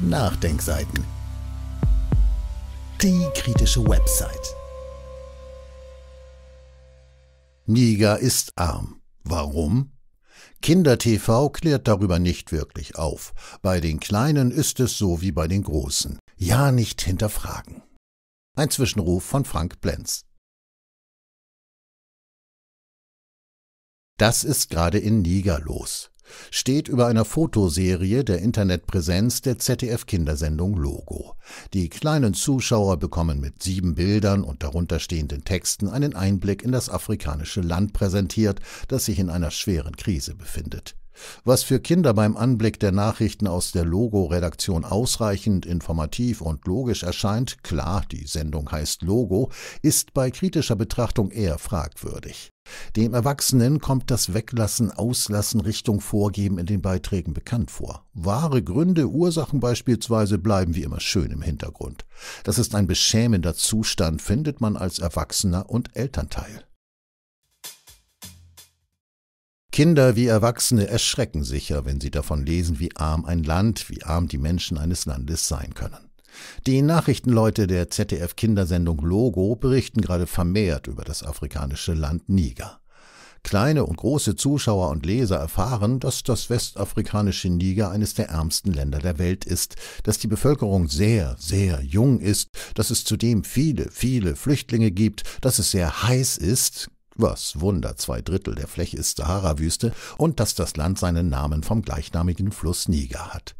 Nachdenkseiten. Die kritische Website. Niger ist arm. Warum? KinderTV klärt darüber nicht wirklich auf. Bei den Kleinen ist es so wie bei den Großen. Ja, nicht hinterfragen. Ein Zwischenruf von Frank Blenz. Das ist gerade in Niger los steht über einer Fotoserie der Internetpräsenz der ZDF-Kindersendung Logo. Die kleinen Zuschauer bekommen mit sieben Bildern und darunter stehenden Texten einen Einblick in das afrikanische Land präsentiert, das sich in einer schweren Krise befindet. Was für Kinder beim Anblick der Nachrichten aus der Logo-Redaktion ausreichend informativ und logisch erscheint, klar, die Sendung heißt Logo, ist bei kritischer Betrachtung eher fragwürdig. Dem Erwachsenen kommt das Weglassen, Auslassen, Richtung Vorgeben in den Beiträgen bekannt vor. Wahre Gründe, Ursachen beispielsweise bleiben wie immer schön im Hintergrund. Das ist ein beschämender Zustand, findet man als Erwachsener und Elternteil. Kinder wie Erwachsene erschrecken sicher, wenn sie davon lesen, wie arm ein Land, wie arm die Menschen eines Landes sein können. Die Nachrichtenleute der ZDF-Kindersendung Logo berichten gerade vermehrt über das afrikanische Land Niger. Kleine und große Zuschauer und Leser erfahren, dass das westafrikanische Niger eines der ärmsten Länder der Welt ist, dass die Bevölkerung sehr, sehr jung ist, dass es zudem viele, viele Flüchtlinge gibt, dass es sehr heiß ist, was Wunder, zwei Drittel der Fläche ist Sahara-Wüste und dass das Land seinen Namen vom gleichnamigen Fluss Niger hat.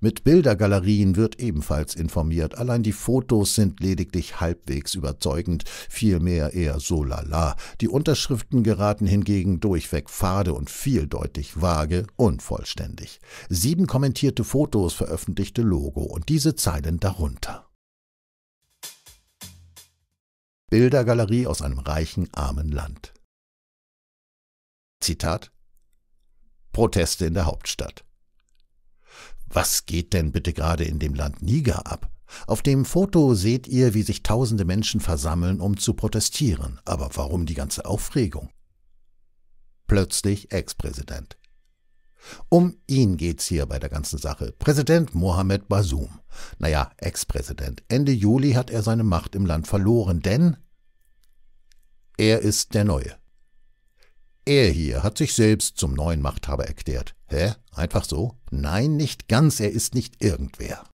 Mit Bildergalerien wird ebenfalls informiert, allein die Fotos sind lediglich halbwegs überzeugend, vielmehr eher so lala. Die Unterschriften geraten hingegen durchweg fade und vieldeutig vage, unvollständig. Sieben kommentierte Fotos veröffentlichte Logo und diese Zeilen darunter. Bildergalerie aus einem reichen, armen Land. Zitat Proteste in der Hauptstadt. Was geht denn bitte gerade in dem Land Niger ab? Auf dem Foto seht ihr, wie sich tausende Menschen versammeln, um zu protestieren. Aber warum die ganze Aufregung? Plötzlich Ex-Präsident. Um ihn geht's hier bei der ganzen Sache. Präsident Mohamed Basum naja, Ex-Präsident. Ende Juli hat er seine Macht im Land verloren, denn er ist der Neue. Er hier hat sich selbst zum neuen Machthaber erklärt. Hä? Einfach so? Nein, nicht ganz, er ist nicht irgendwer.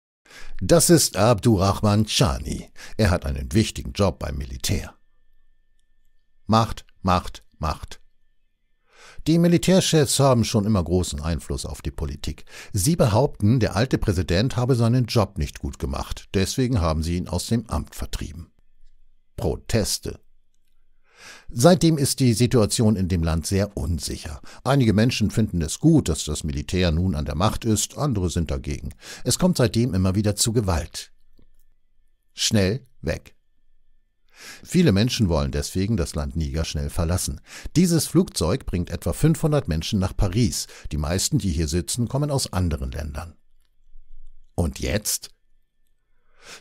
Das ist Abdurrahman Chani. Er hat einen wichtigen Job beim Militär. Macht, Macht, Macht. Die Militärchefs haben schon immer großen Einfluss auf die Politik. Sie behaupten, der alte Präsident habe seinen Job nicht gut gemacht, deswegen haben sie ihn aus dem Amt vertrieben. Proteste. Seitdem ist die Situation in dem Land sehr unsicher. Einige Menschen finden es gut, dass das Militär nun an der Macht ist, andere sind dagegen. Es kommt seitdem immer wieder zu Gewalt. Schnell weg. Viele Menschen wollen deswegen das Land Niger schnell verlassen. Dieses Flugzeug bringt etwa 500 Menschen nach Paris. Die meisten, die hier sitzen, kommen aus anderen Ländern. Und jetzt?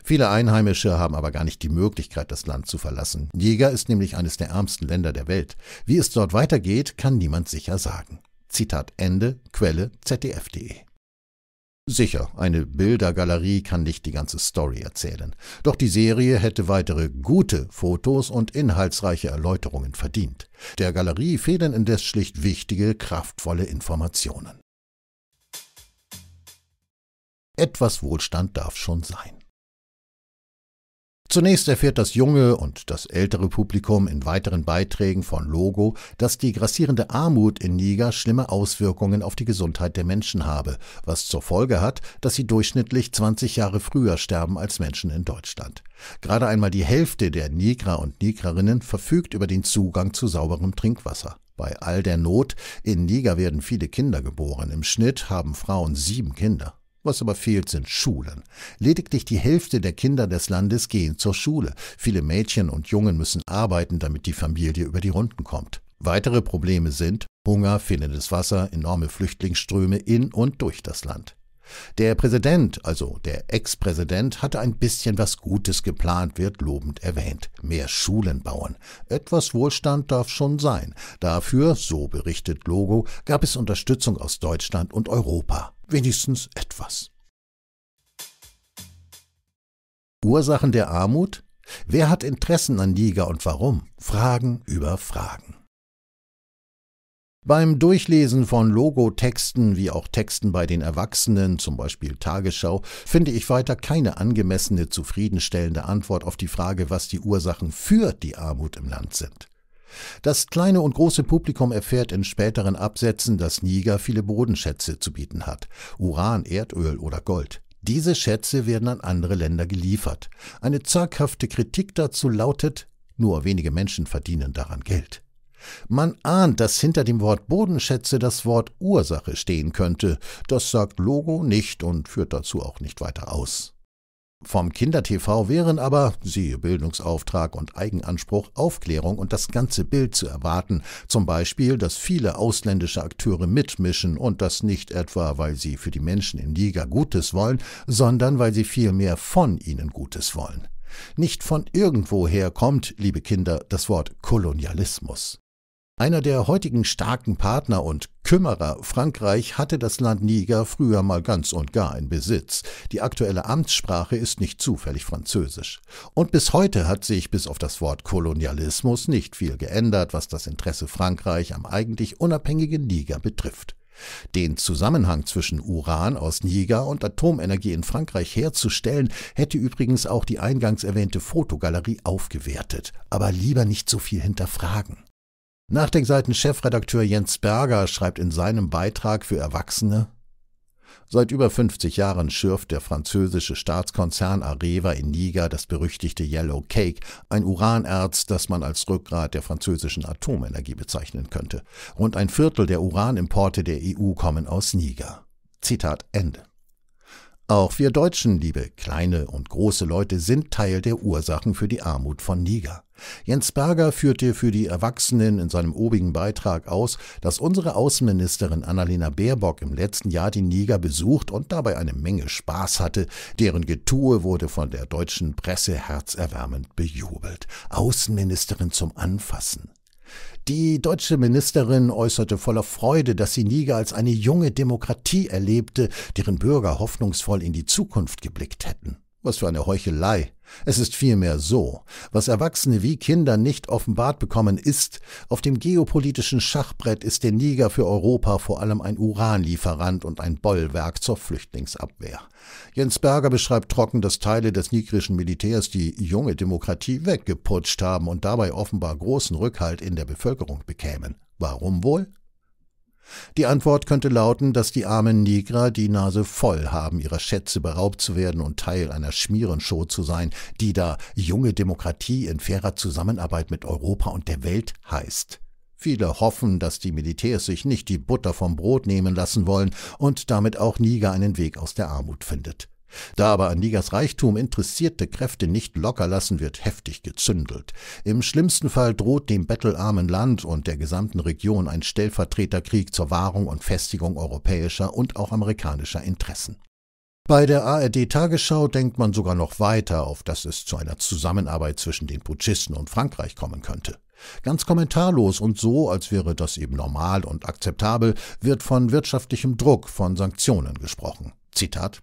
Viele Einheimische haben aber gar nicht die Möglichkeit, das Land zu verlassen. Niger ist nämlich eines der ärmsten Länder der Welt. Wie es dort weitergeht, kann niemand sicher sagen. Zitat Ende, Quelle ZDF.de Sicher, eine Bildergalerie kann nicht die ganze Story erzählen, doch die Serie hätte weitere gute Fotos und inhaltsreiche Erläuterungen verdient. Der Galerie fehlen indes schlicht wichtige, kraftvolle Informationen. Etwas Wohlstand darf schon sein. Zunächst erfährt das junge und das ältere Publikum in weiteren Beiträgen von Logo, dass die grassierende Armut in Niger schlimme Auswirkungen auf die Gesundheit der Menschen habe, was zur Folge hat, dass sie durchschnittlich 20 Jahre früher sterben als Menschen in Deutschland. Gerade einmal die Hälfte der Nigra und Nigrerinnen verfügt über den Zugang zu sauberem Trinkwasser. Bei all der Not, in Niger werden viele Kinder geboren, im Schnitt haben Frauen sieben Kinder. Was aber fehlt, sind Schulen. Lediglich die Hälfte der Kinder des Landes gehen zur Schule. Viele Mädchen und Jungen müssen arbeiten, damit die Familie über die Runden kommt. Weitere Probleme sind Hunger, fehlendes Wasser, enorme Flüchtlingsströme in und durch das Land. Der Präsident, also der Ex-Präsident, hatte ein bisschen was Gutes geplant, wird lobend erwähnt. Mehr Schulen bauen. Etwas Wohlstand darf schon sein. Dafür, so berichtet Logo, gab es Unterstützung aus Deutschland und Europa. Wenigstens etwas. Ursachen der Armut? Wer hat Interessen an Niger und warum? Fragen über Fragen. Beim Durchlesen von Logotexten wie auch Texten bei den Erwachsenen, zum Beispiel Tagesschau, finde ich weiter keine angemessene, zufriedenstellende Antwort auf die Frage, was die Ursachen für die Armut im Land sind. Das kleine und große Publikum erfährt in späteren Absätzen, dass Niger viele Bodenschätze zu bieten hat. Uran, Erdöl oder Gold. Diese Schätze werden an andere Länder geliefert. Eine zaghafte Kritik dazu lautet, nur wenige Menschen verdienen daran Geld. Man ahnt, dass hinter dem Wort Bodenschätze das Wort Ursache stehen könnte. Das sagt Logo nicht und führt dazu auch nicht weiter aus. Vom Kindertv wären aber, siehe Bildungsauftrag und Eigenanspruch, Aufklärung und das ganze Bild zu erwarten. Zum Beispiel, dass viele ausländische Akteure mitmischen und das nicht etwa, weil sie für die Menschen in Liga Gutes wollen, sondern weil sie vielmehr von ihnen Gutes wollen. Nicht von irgendwoher kommt, liebe Kinder, das Wort Kolonialismus. Einer der heutigen starken Partner und Kümmerer Frankreich hatte das Land Niger früher mal ganz und gar in Besitz. Die aktuelle Amtssprache ist nicht zufällig Französisch. Und bis heute hat sich bis auf das Wort Kolonialismus nicht viel geändert, was das Interesse Frankreich am eigentlich unabhängigen Niger betrifft. Den Zusammenhang zwischen Uran aus Niger und Atomenergie in Frankreich herzustellen, hätte übrigens auch die eingangs erwähnte Fotogalerie aufgewertet. Aber lieber nicht so viel hinterfragen. Nachdenkseiten-Chefredakteur Jens Berger schreibt in seinem Beitrag für Erwachsene, Seit über 50 Jahren schürft der französische Staatskonzern Areva in Niger das berüchtigte Yellow Cake, ein Uranerz, das man als Rückgrat der französischen Atomenergie bezeichnen könnte. Rund ein Viertel der Uranimporte der EU kommen aus Niger. Zitat Ende. Auch wir Deutschen, liebe kleine und große Leute, sind Teil der Ursachen für die Armut von Niger. Jens Berger führte für die Erwachsenen in seinem obigen Beitrag aus, dass unsere Außenministerin Annalena Baerbock im letzten Jahr die Niger besucht und dabei eine Menge Spaß hatte, deren Getue wurde von der deutschen Presse herzerwärmend bejubelt. Außenministerin zum Anfassen. Die deutsche Ministerin äußerte voller Freude, dass sie Niger als eine junge Demokratie erlebte, deren Bürger hoffnungsvoll in die Zukunft geblickt hätten. Was für eine Heuchelei. Es ist vielmehr so, was Erwachsene wie Kinder nicht offenbart bekommen ist, auf dem geopolitischen Schachbrett ist der Niger für Europa vor allem ein Uranlieferant und ein Bollwerk zur Flüchtlingsabwehr. Jens Berger beschreibt trocken, dass Teile des nigrischen Militärs die junge Demokratie weggeputscht haben und dabei offenbar großen Rückhalt in der Bevölkerung bekämen. Warum wohl? Die Antwort könnte lauten, dass die armen Negra die Nase voll haben, ihrer Schätze beraubt zu werden und Teil einer Schmierenshow zu sein, die da junge Demokratie in fairer Zusammenarbeit mit Europa und der Welt heißt. Viele hoffen, dass die Militärs sich nicht die Butter vom Brot nehmen lassen wollen und damit auch Niger einen Weg aus der Armut findet. Da aber Anigas Reichtum interessierte Kräfte nicht locker lassen, wird heftig gezündelt. Im schlimmsten Fall droht dem bettelarmen Land und der gesamten Region ein Stellvertreterkrieg zur Wahrung und Festigung europäischer und auch amerikanischer Interessen. Bei der ARD-Tagesschau denkt man sogar noch weiter, auf dass es zu einer Zusammenarbeit zwischen den Putschisten und Frankreich kommen könnte. Ganz kommentarlos und so, als wäre das eben normal und akzeptabel, wird von wirtschaftlichem Druck, von Sanktionen gesprochen. Zitat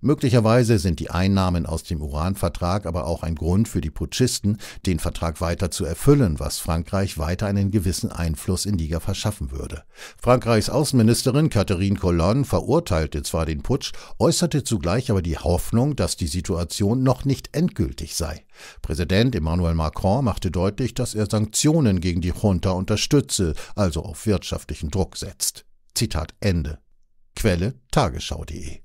Möglicherweise sind die Einnahmen aus dem Uranvertrag aber auch ein Grund für die Putschisten, den Vertrag weiter zu erfüllen, was Frankreich weiter einen gewissen Einfluss in Liga verschaffen würde. Frankreichs Außenministerin Catherine Colonne verurteilte zwar den Putsch, äußerte zugleich aber die Hoffnung, dass die Situation noch nicht endgültig sei. Präsident Emmanuel Macron machte deutlich, dass er Sanktionen gegen die Junta unterstütze, also auf wirtschaftlichen Druck setzt. Zitat Ende. Quelle Tagesschau.de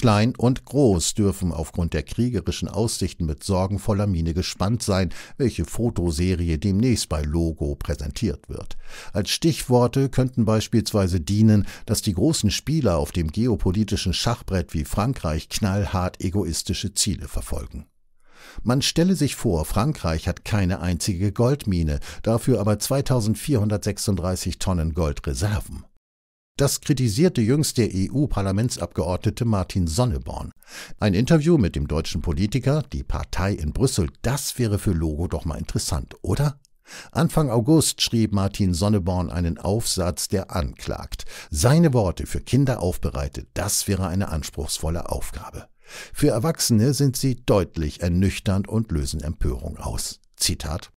Klein und Groß dürfen aufgrund der kriegerischen Aussichten mit sorgenvoller Miene gespannt sein, welche Fotoserie demnächst bei Logo präsentiert wird. Als Stichworte könnten beispielsweise dienen, dass die großen Spieler auf dem geopolitischen Schachbrett wie Frankreich knallhart egoistische Ziele verfolgen. Man stelle sich vor, Frankreich hat keine einzige Goldmine, dafür aber 2436 Tonnen Goldreserven. Das kritisierte jüngst der EU-Parlamentsabgeordnete Martin Sonneborn. Ein Interview mit dem deutschen Politiker, die Partei in Brüssel, das wäre für Logo doch mal interessant, oder? Anfang August schrieb Martin Sonneborn einen Aufsatz, der anklagt. Seine Worte für Kinder aufbereitet, das wäre eine anspruchsvolle Aufgabe. Für Erwachsene sind sie deutlich ernüchternd und lösen Empörung aus. Zitat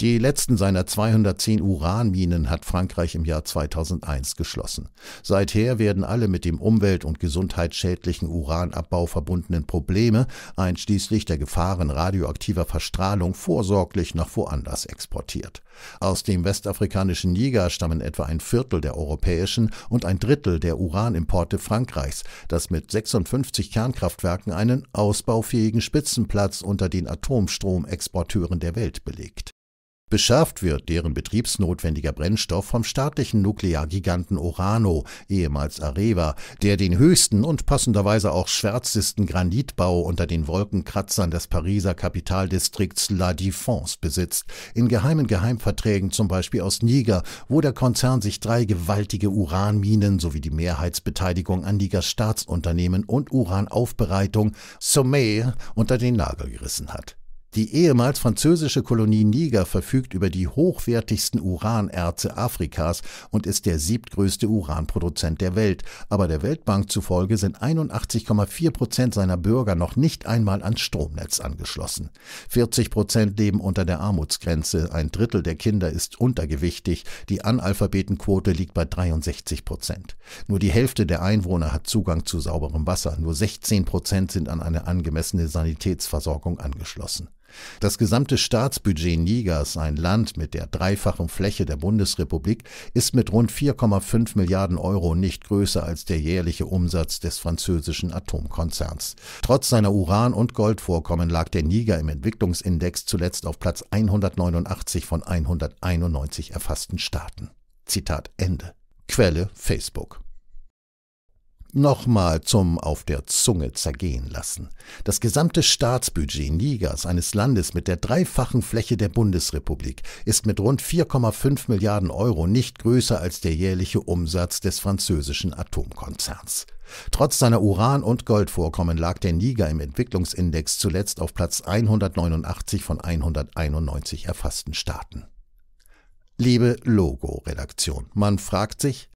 die letzten seiner 210 Uranminen hat Frankreich im Jahr 2001 geschlossen. Seither werden alle mit dem umwelt- und gesundheitsschädlichen Uranabbau verbundenen Probleme, einschließlich der Gefahren radioaktiver Verstrahlung, vorsorglich nach woanders exportiert. Aus dem westafrikanischen Niger stammen etwa ein Viertel der europäischen und ein Drittel der Uranimporte Frankreichs, das mit 56 Kernkraftwerken einen ausbaufähigen Spitzenplatz unter den Atomstromexporteuren der Welt belegt. Beschafft wird deren betriebsnotwendiger Brennstoff vom staatlichen Nukleargiganten Orano, ehemals Areva, der den höchsten und passenderweise auch schwärzesten Granitbau unter den Wolkenkratzern des Pariser Kapitaldistrikts La Défense besitzt, in geheimen Geheimverträgen zum Beispiel aus Niger, wo der Konzern sich drei gewaltige Uranminen sowie die Mehrheitsbeteiligung an Nigers Staatsunternehmen und Uranaufbereitung Sommet unter den Nagel gerissen hat. Die ehemals französische Kolonie Niger verfügt über die hochwertigsten Uranerze Afrikas und ist der siebtgrößte Uranproduzent der Welt. Aber der Weltbank zufolge sind 81,4 Prozent seiner Bürger noch nicht einmal ans Stromnetz angeschlossen. 40 Prozent leben unter der Armutsgrenze, ein Drittel der Kinder ist untergewichtig, die Analphabetenquote liegt bei 63 Prozent. Nur die Hälfte der Einwohner hat Zugang zu sauberem Wasser, nur 16 Prozent sind an eine angemessene Sanitätsversorgung angeschlossen. Das gesamte Staatsbudget Nigers, ein Land mit der dreifachen Fläche der Bundesrepublik, ist mit rund 4,5 Milliarden Euro nicht größer als der jährliche Umsatz des französischen Atomkonzerns. Trotz seiner Uran- und Goldvorkommen lag der Niger im Entwicklungsindex zuletzt auf Platz 189 von 191 erfassten Staaten. Zitat Ende. Quelle Facebook. Nochmal zum auf der Zunge zergehen lassen. Das gesamte Staatsbudget Nigers, eines Landes mit der dreifachen Fläche der Bundesrepublik, ist mit rund 4,5 Milliarden Euro nicht größer als der jährliche Umsatz des französischen Atomkonzerns. Trotz seiner Uran- und Goldvorkommen lag der Niger im Entwicklungsindex zuletzt auf Platz 189 von 191 erfassten Staaten. Liebe Logo-Redaktion, man fragt sich,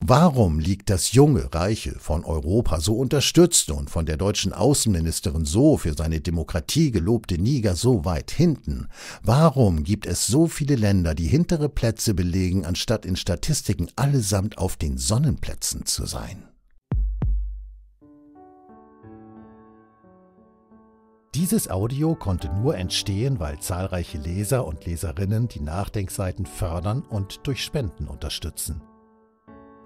Warum liegt das junge Reiche von Europa so unterstützte und von der deutschen Außenministerin so für seine Demokratie gelobte Niger so weit hinten? Warum gibt es so viele Länder, die hintere Plätze belegen, anstatt in Statistiken allesamt auf den Sonnenplätzen zu sein? Dieses Audio konnte nur entstehen, weil zahlreiche Leser und Leserinnen die Nachdenkseiten fördern und durch Spenden unterstützen.